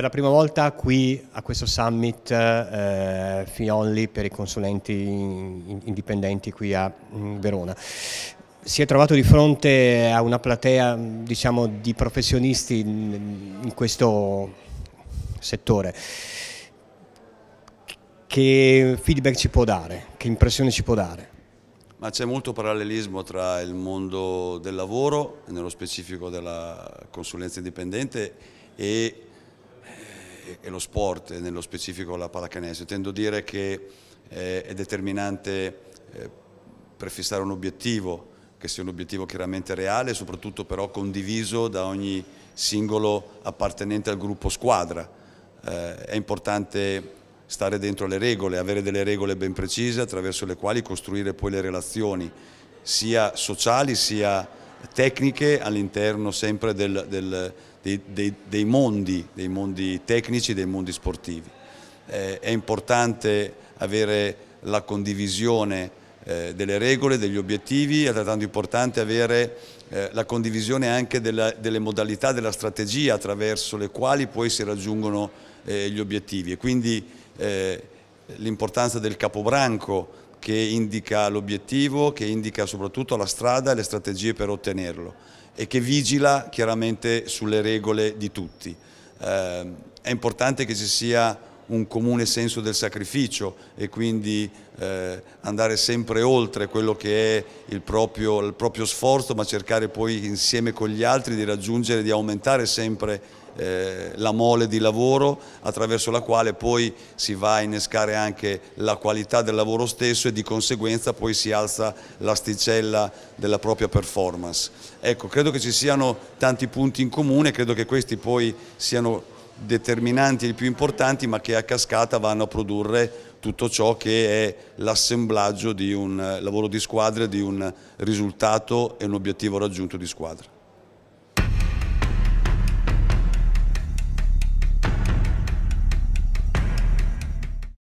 per la prima volta qui a questo summit eh, Fionli per i consulenti indipendenti qui a mm, Verona. Si è trovato di fronte a una platea mm, diciamo, di professionisti in questo settore. Che feedback ci può dare? Che impressione ci può dare? Ma c'è molto parallelismo tra il mondo del lavoro, nello specifico della consulenza indipendente, e e lo sport, nello specifico la Tendo a dire che eh, è determinante eh, prefissare un obiettivo, che sia un obiettivo chiaramente reale soprattutto però condiviso da ogni singolo appartenente al gruppo squadra. Eh, è importante stare dentro le regole, avere delle regole ben precise attraverso le quali costruire poi le relazioni sia sociali sia tecniche all'interno sempre del, del, dei, dei, dei, mondi, dei mondi tecnici, dei mondi sportivi. Eh, è importante avere la condivisione eh, delle regole, degli obiettivi, è altrettanto importante avere eh, la condivisione anche della, delle modalità, della strategia attraverso le quali poi si raggiungono eh, gli obiettivi e quindi eh, l'importanza del capobranco che indica l'obiettivo, che indica soprattutto la strada e le strategie per ottenerlo e che vigila chiaramente sulle regole di tutti. Eh, è importante che ci sia un comune senso del sacrificio e quindi eh, andare sempre oltre quello che è il proprio, il proprio, sforzo, ma cercare poi insieme con gli altri di raggiungere, di aumentare sempre eh, la mole di lavoro attraverso la quale poi si va a innescare anche la qualità del lavoro stesso e di conseguenza poi si alza l'asticella della propria performance. Ecco, credo che ci siano tanti punti in comune, credo che questi poi siano determinanti e i più importanti ma che a cascata vanno a produrre tutto ciò che è l'assemblaggio di un eh, lavoro di squadra, di un risultato e un obiettivo raggiunto di squadra.